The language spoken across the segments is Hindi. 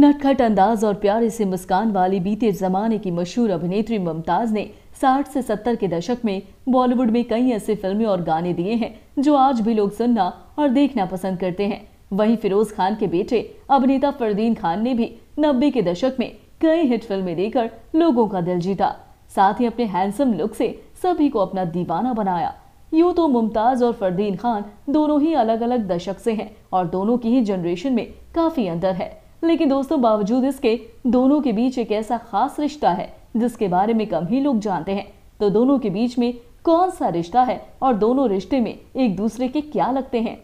नटखट अंदाज और प्यारे से मुस्कान वाली बीते जमाने की मशहूर अभिनेत्री मुमताज ने 60 से 70 के दशक में बॉलीवुड में कई ऐसे फिल्में और गाने दिए हैं जो आज भी लोग सुनना और देखना पसंद करते हैं वहीं फिरोज खान के बेटे अभिनेता फरदीन खान ने भी नब्बे के दशक में कई हिट फिल्में देकर लोगों का दिल जीता साथ ही अपने हैंडसम लुक से सभी को अपना दीवाना बनाया यूं तो मुमताज और फरदीन खान दोनों ही अलग अलग दशक से हैं और दोनों की ही जनरेशन में काफी अंतर है लेकिन दोस्तों बावजूद इसके दोनों के बीच एक ऐसा खास रिश्ता है जिसके बारे में कम ही लोग जानते हैं तो दोनों के बीच में कौन सा रिश्ता है और दोनों रिश्ते में एक दूसरे के क्या लगते हैं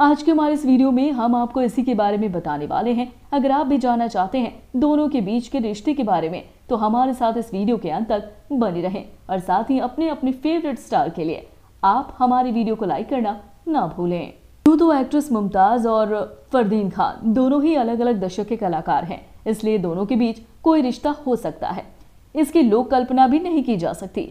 आज के हमारे इस वीडियो में हम आपको इसी के बारे में बताने वाले हैं अगर आप भी जानना चाहते हैं दोनों के बीच के रिश्ते के बारे में तो हमारे साथ इस वीडियो के अंत तक बने रहें और साथ ही अपने अपने फेवरेट स्टार के लिए आप हमारे वीडियो को लाइक करना ना भूलें यूँ तो एक्ट्रेस मुमताज़ और फरदीन खान दोनों ही अलग अलग दशक के कलाकार हैं इसलिए दोनों के बीच कोई रिश्ता हो सकता है इसकी लोक कल्पना भी नहीं की जा सकती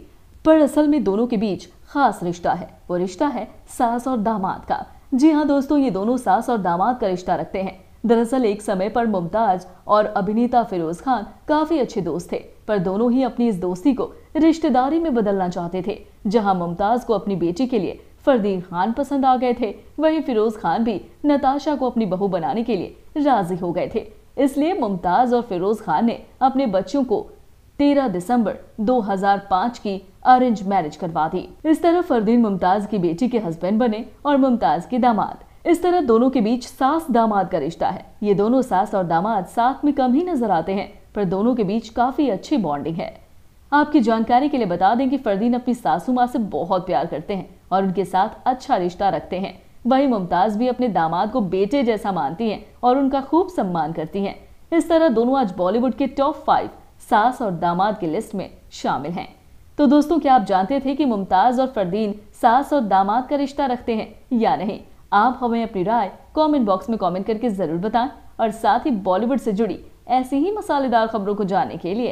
पर असल में दोनों के बीच खास रिश्ता है वो रिश्ता है सास और दामाद का जी हाँ दोस्तों ये दोनों सास और दामाद का रिश्ता रखते हैं दरअसल एक समय पर मुमताज और अभिनेता फिरोज खान काफी अच्छे दोस्त थे पर दोनों ही अपनी इस दोस्ती को रिश्तेदारी में बदलना चाहते थे जहां मुमताज को अपनी बेटी के लिए फरदीन खान पसंद आ गए थे वहीं फिरोज खान भी नताशा को अपनी बहू बनाने के लिए राजी हो गए थे इसलिए मुमताज़ और फिरोज खान ने अपने बच्चों को 13 दिसंबर 2005 की अरेंज मैरिज करवा दी इस तरह फरदीन मुमताज की बेटी के हस्बैंड बने और मुमताज के दामाद इस तरह दोनों के बीच सास दामाद का रिश्ता है ये दोनों सास और दामाद साथ में कम ही नजर आते हैं पर दोनों के बीच काफी अच्छी बॉन्डिंग है आपकी जानकारी के लिए बता दें कि फरदीन अपनी सासू माँ से बहुत प्यार करते हैं और उनके साथ अच्छा रिश्ता रखते हैं वही मुमताज़ भी अपने दामाद को बेटे जैसा मानती हैं और उनका खूब सम्मान करती हैं इस तरह दोनों आज बॉलीवुड के टॉप फाइव सास और दामाद की लिस्ट में शामिल हैं तो दोस्तों क्या आप जानते थे कि मुमताज और फरदीन सास और दामाद का रिश्ता रखते हैं या नहीं आप हमें अपनी राय कॉमेंट बॉक्स में कॉमेंट करके जरूर बताए और साथ ही बॉलीवुड से जुड़ी ऐसी ही मसालेदार खबरों को जानने के लिए